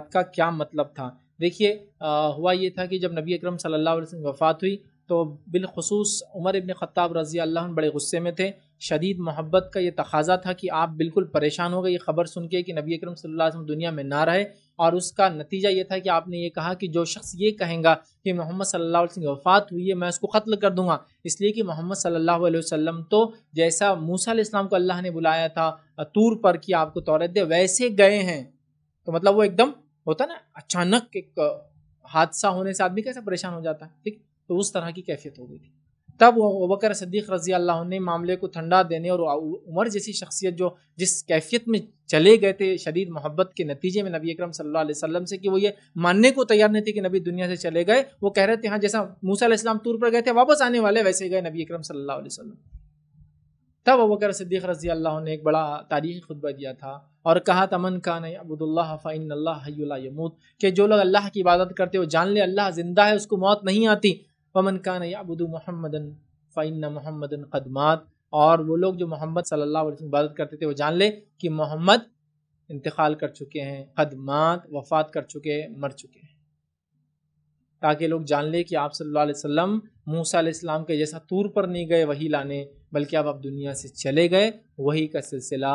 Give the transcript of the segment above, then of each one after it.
बात का क्या मतलब था देखिए हुआ ये था कि जब नबी अकरम सल्लल्लाहु अलैहि वसल्लम वफ़ात हुई तो बिलखसूस उमर इबन ख़त्ताब रज़ी अल्लाह बड़े गुस्से में थे शदीद मोहब्बत का ये तकाजा था कि आप बिल्कुल परेशान हो गए ये ख़बर सुन के कि नबी अकरम सल्लल्लाहु अलैहि वसल्लम दुनिया में ना रहे और उसका नतीजा ये था कि आपने ये कहा कि जो शख्स ये कहेगा कि मोहम्मद सल्लल्लाहु अलैहि वसल्लम वफ़ात हुई है मैं उसको कत्ल कर दूंगा इसलिए कि मोहम्मद सल्लल्लाहु अलैहि वसल्लम तो जैसा मूसा इस्लाम को अल्लाह ने बुलाया था तूर पर कि आपको तौरत दे वैसे गए हैं तो मतलब वो एकदम होता ना अचानक एक हादसा होने से आदमी कैसे परेशान हो जाता है ठीक तो उस तरह की कैफियत हो गई थी तब वकर सदीक रजी अल्लाह ने मामले को ठंडा देने और उमर जैसी शख्सियत जो जिस कैफियत में चले गए थे शदीद मोहब्बत के नतीजे में नबी अक्रम सल्लल्लाहु वसल्लम से कि वो ये मानने को तैयार नहीं थे कि नबी दुनिया से चले गए वो कह रहे थे हाँ जैसा मूसा इस्लाम टूर पर गए थे वापस आने वाले वैसे गए नबी अक्रम सल्लल्लाहु अलैहि वसल्लम तब अबकर सिद्दीक रजी अल्लाह ने एक बड़ा तारीखी खुतबा दिया था और कहा तमन खान फ़ाइन हयमूत कि जो लोग अल्लाह की इबादत करते हो जान ले अल्लाह ज़िंदा है उसको मौत नहीं आती वमन खान अबुदू महमदन फ़ाइन महमदन ख़दमात और वो लोग जो मोहम्मद सल्ला अलैहि इबादत करते थे वो जान ले कि मोहम्मद इंतकाल कर चुके हैं खदमात वफ़ात कर चुके मर चुके हैं ताकि लोग जान ले कि आप सल्लल्लाहु अलैहि वसल्लम मूसा इस्लाम के जैसा तूर पर नहीं गए वही लाने बल्कि आप दुनिया से चले गए वही का सिलसिला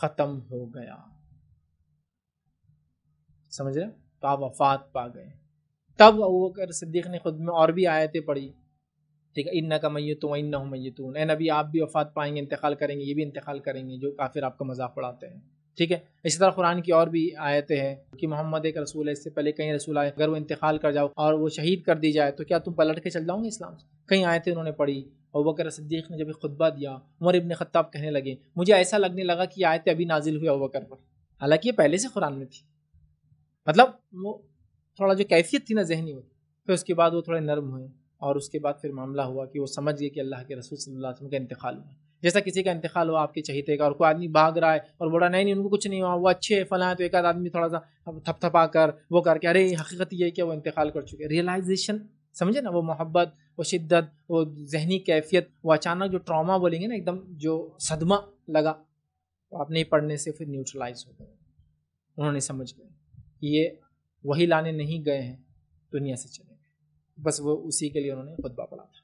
ख़त्म हो गया समझ रहे तो आप वफात पा गए तब अबूबकर सिद्दीक ने खुद में और भी आयतें पढ़ी ठीक है इन्ना का मैतू व इन्ना मैतून ए नबी आप भी वफात पाएंगे इंतकाल करेंगे ये भी इंतकाल करेंगे जो काफिर आपका मजाक उड़ाते हैं ठीक है इसी तरह कुरान की और भी आयतें हैं कि मोहम्मद एक रसूल है इससे पहले कहीं रसूल आए अगर वो इंतकाल कर जाओ और वो शहीद कर दी जाए तो क्या तुम पलट के चल जाओगे इस्लाम से कहीं आयतें उन्होंने पढ़ी और वकर सद्दीक ने जब खुतबा दिया उमर इबन ख़त्ताब कहने लगे मुझे ऐसा लगने लगा कि आयतें अभी नाजिल हुई अबकर पर हालांकि ये पहले से कुरान में थी मतलब वो थोड़ा जो कैफियत थी ना जहनी हुई फिर उसके बाद वो थोड़े नर्म हुए और उसके बाद फिर मामला हुआ कि वो समझ गए कि अल्लाह के रसूल सल्लल्लाहु अलैहि वसल्लम का इंतकाल हुआ जैसा किसी का इंतकाल हुआ आपके चहीते का और कोई आदमी भाग रहा है और बोला नहीं नहीं उनको कुछ नहीं हुआ वो अच्छे फला है तो एक आध आदमी थोड़ा सा थपथपा कर वो करके अरे हकीकत ये कि वो इंतकाल कर चुके रियलाइजेशन समझे ना वो मोहब्बत वो शिद्दत वो जहनी कैफियत वो अचानक जो ट्रामा बोलेंगे ना एकदम जो सदमा लगा तो आप नहीं पढ़ने से फिर न्यूट्रलाइज हो गए उन्होंने समझ गए कि ये वही लाने नहीं गए हैं दुनिया से चले गए बस वो उसी के लिए उन्होंने खुतबा पढ़ा था